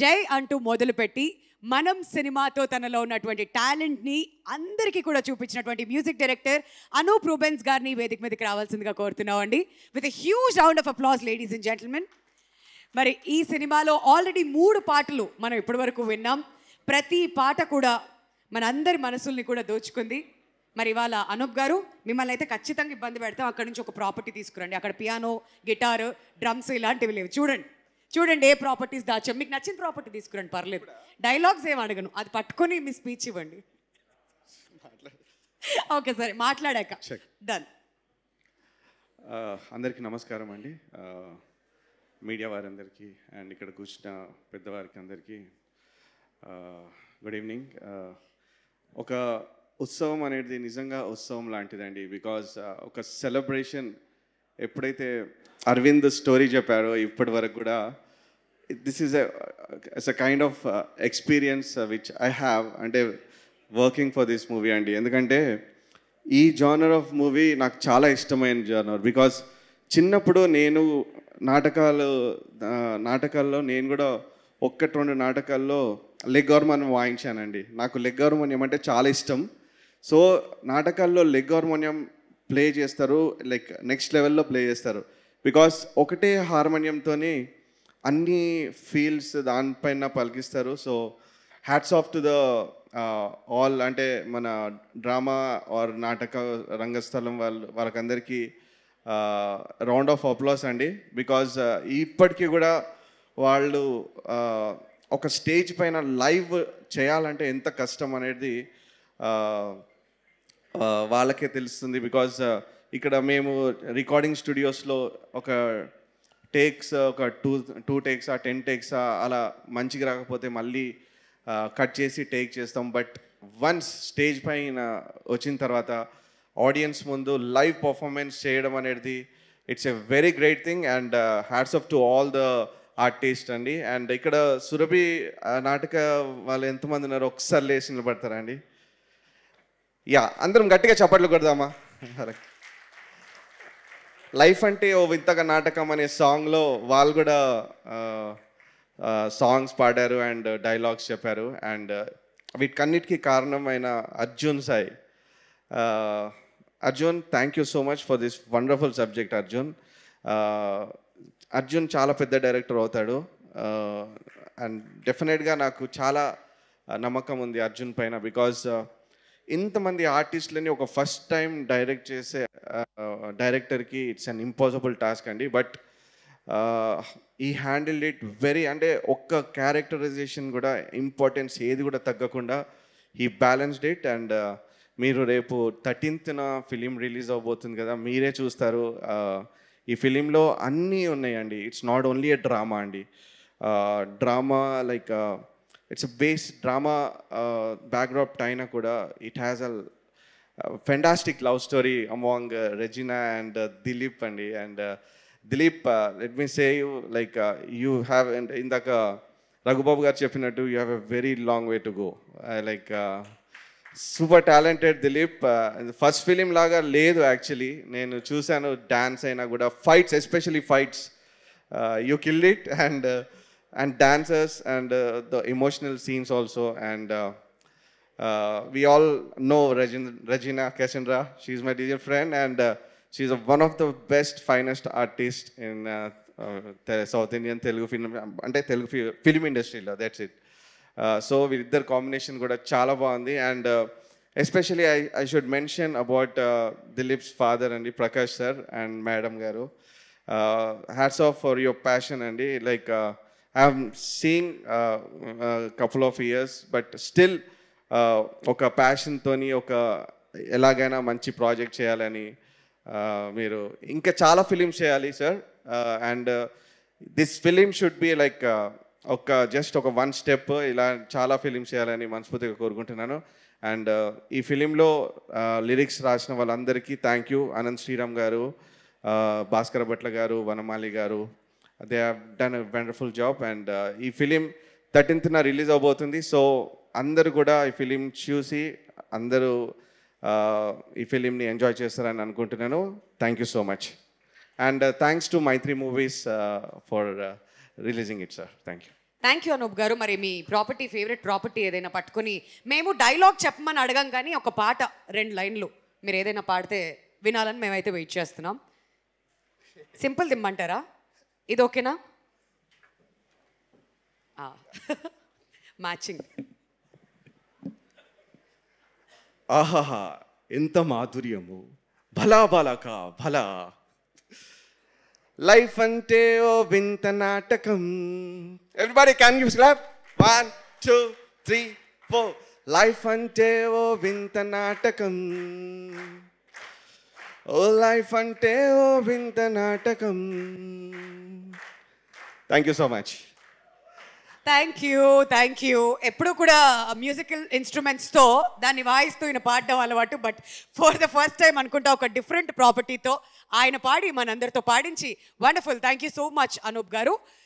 జై అంటూ మొదలుపెట్టి మనం సినిమాతో తనలో ఉన్నటువంటి టాలెంట్ని అందరికీ కూడా చూపించినటువంటి మ్యూజిక్ డైరెక్టర్ అనూప్ రూబెన్స్ గారిని వేదిక మీదకి రావాల్సిందిగా కోరుతున్నామండి with huge round of applause ladies and gentlemen మరి ఈ సినిమాలో ఆల్రెడీ మూడు పాటలు మనం ఇప్పటివరకు విన్నాం ప్రతి పాట కూడా మనందరి మనసుల్ని కూడా దోచుకుంది మరి ఇవాళ అనూప్ గారు మిమ్మల్ని అయితే ఖచ్చితంగా ఇబ్బంది పెడతాం అక్కడ నుంచి ఒక ప్రాపర్టీ తీసుకురండి అక్కడ పియానో గిటారు డ్రమ్స్ ఇలాంటివి లేవు చూడండి చూడండి ఏ ప్రాపర్టీస్ దాచాం మీకు నచ్చిన ప్రాపర్టీ తీసుకురండి పర్లేదు డైలాగ్స్ ఏం అడగను అది పట్టుకొని మీ స్పీచ్ ఇవ్వండి ఓకే సరే మాట్లాడాక డన్ అందరికీ నమస్కారం అండి మీడియా వారందరికీ అండ్ ఇక్కడ కూర్చున్న పెద్దవారికి అందరికీ గుడ్ ఈవినింగ్ ఒక ఉత్సవం అనేది నిజంగా ఉత్సవం లాంటిదండి బికాజ్ ఒక సెలబ్రేషన్ ఎప్పుడైతే అరవింద్ స్టోరీ చెప్పారో ఇప్పటి వరకు కూడా this is as a kind of experience which I have అంటే వర్కింగ్ ఫర్ దిస్ మూవీ అండి ఎందుకంటే ఈ జానర్ ఆఫ్ మూవీ నాకు చాలా ఇష్టమైన జానర్ బికాస్ చిన్నప్పుడు నేను నాటకాలు నాటకాల్లో నేను కూడా ఒక్కటి రెండు నాటకాల్లో లెగ్ హార్మోనియం వాయించానండి నాకు లెగ్ హార్మోనియం అంటే చాలా ఇష్టం సో నాటకాల్లో లెగ్ హార్మోనియం ప్లే చేస్తారు లైక్ నెక్స్ట్ లెవెల్లో ప్లే చేస్తారు బికాస్ ఒకటే హార్మోనియంతోనే అన్ని ఫీల్డ్స్ దానిపైన పలికిస్తారు so hats off to the all అంటే మన డ్రామా ఆర్ నాటక రంగస్థలం వాళ్ళు వాళ్ళకందరికీ రౌండ్ ఆఫ్ అప్లాస్ అండి బికాజ్ uh, ఇప్పటికీ కూడా వాళ్ళు uh, ఒక స్టేజ్ పైన లైవ్ చేయాలంటే ఎంత కష్టం అనేది uh, వాళ్ళకే తెలుస్తుంది బికాజ్ ఇక్కడ మేము రికార్డింగ్ స్టూడియోస్లో ఒక టేక్స్ ఒక టూ టూ టేక్స్ ఆ టెన్ టేక్స్ అలా మంచిగా రాకపోతే మళ్ళీ కట్ చేసి టేక్ చేస్తాం బట్ వన్స్ స్టేజ్ పైన వచ్చిన తర్వాత ఆడియన్స్ ముందు లైవ్ పర్ఫార్మెన్స్ చేయడం అనేది it's a very great thing and hats up to all the artist అండి అండ్ ఇక్కడ సురభి నాటక వాళ్ళు ఎంతమంది ఉన్నారు ఒకసారి లేచి నిలబడతారా అండి యా అందరం గట్టిగా చప్పట్లు కొడదామా లైఫ్ అంటే ఓ వింతగా నాటకం అనే సాంగ్లో వాళ్ళు కూడా సాంగ్స్ పాడారు అండ్ డైలాగ్స్ చెప్పారు అండ్ uh, వీటికన్నిటికీ కారణమైన Arjun Sai Arjun thank you so much for this wonderful subject Arjun Arjun చాలా పెద్ద డైరెక్టర్ అవుతాడు అండ్ డెఫినెట్గా నాకు చాలా నమ్మకం ఉంది అర్జున్ పైన బికాజ్ ఇంతమంది ఆర్టిస్టులని ఒక ఫస్ట్ టైం డైరెక్ట్ చేసే డైరెక్టర్కి ఇట్స్ అన్ ఇంపాసిబుల్ టాస్క్ అండి బట్ ఈ హ్యాండిల్ ఇట్ వెరీ అంటే ఒక్క క్యారెక్టరైజేషన్ కూడా ఇంపార్టెన్స్ ఏది కూడా తగ్గకుండా ఈ బ్యాలెన్స్డ్ ఇట్ అండ్ మీరు రేపు థర్టీన్త్న ఫిలిం రిలీజ్ అవ్వబోతుంది కదా మీరే చూస్తారు ఈ ఫిలింలో అన్నీ ఉన్నాయండి it's not only a drama అండి drama like it's base drama backdrop అయినా కూడా it has a fantastic love story among Regina and Dilip అండి and Dilip let me say you like you have and ఇందాక రఘుబాబు గారు చెప్పినట్టు you have a very long way to go like super talented Dilip first film లాగా లేదు actually నేను చూశాను dance అయినా కూడా fights especially fights you killed it and and dancers and uh, the emotional scenes also. And uh, uh, we all know Regin- Regina Cassandra. She's my dear friend, and uh, she's a, one of the best, finest artists in uh, uh, South Indian Telugu film అంటే Telugu film ఇండస్ట్రీలో that's it so వీరిద్దరు combination కూడా చాలా బాగుంది and especially I I should mention about Dilip's father అండి Prakash sir and madam గారు hats off for your passion అండి like I'm seeing couple of years but still ఒక ప్యాషన్తోని ఒక ఎలాగైనా మంచి ప్రాజెక్ట్ చేయాలని uh, మీరు ఇంకా చాలా ఫిలిమ్స్ చేయాలి sir and this film should be like ఒక జస్ట్ ఒక వన్ స్టెప్ ఇలా చాలా ఫిలిమ్స్ చేయాలని మనస్ఫూర్తిగా కోరుకుంటున్నాను అండ్ uh, ఈ ఫిలింలో లిరిక్స్ uh, రాసిన వాళ్ళందరికీ థ్యాంక్ యూ అనంత్ శ్రీరామ్ గారు భాస్కర్ భట్ల గారు వనమాలి గారు they have done wonderful job and ఈ ఫిలిం థర్టీన్త్న రిలీజ్ అవబోతుంది సో అందరు కూడా ఈ ఫిలిం చూసి అందరూ ఈ ఫిలింని ఎంజాయ్ చేస్తారని అనుకుంటున్నాను thank you so much and thanks to Mythri Movies for releasing it sir thank you thank you Anoop గారు మరి మీ ప్రాపర్టీ ఫేవరెట్ ప్రాపర్టీ ఏదైనా పట్టుకుని మేము డైలాగ్ చెప్పమని అడగం కానీ ఒక పాట రెండు లైన్లు మీరు ఏదైనా పాడితే వినాలని మేమైతే వెయిట్ చేస్తున్నాం సింపుల్ దిమ్మంటారా ఇది ఓకేనా మ్యాచింగ్ ఆహాహా ఎంత మాధుర్యము భలా బలక భలా లైఫ్ అంటే ఓ వింత నాటకం everybody can you slap one two three four life అంటే ఓ వింత నాటకం ఓ లైఫ్ అంటే ఓ వింత నాటకం thank you so much thank you thank you ఎప్పుడు కూడా మ్యూజికల్ ఇన్స్ట్రుమెంట్స్తో దాన్ని వాయిస్తూ ఈయన పాడడం అలవాటు but for the first time అనుకుంటా ఒక డిఫరెంట్ ప్రాపర్టీతో ఆయన పాడి మనందరితో పాడించి wonderful thank you so much Anoop గారు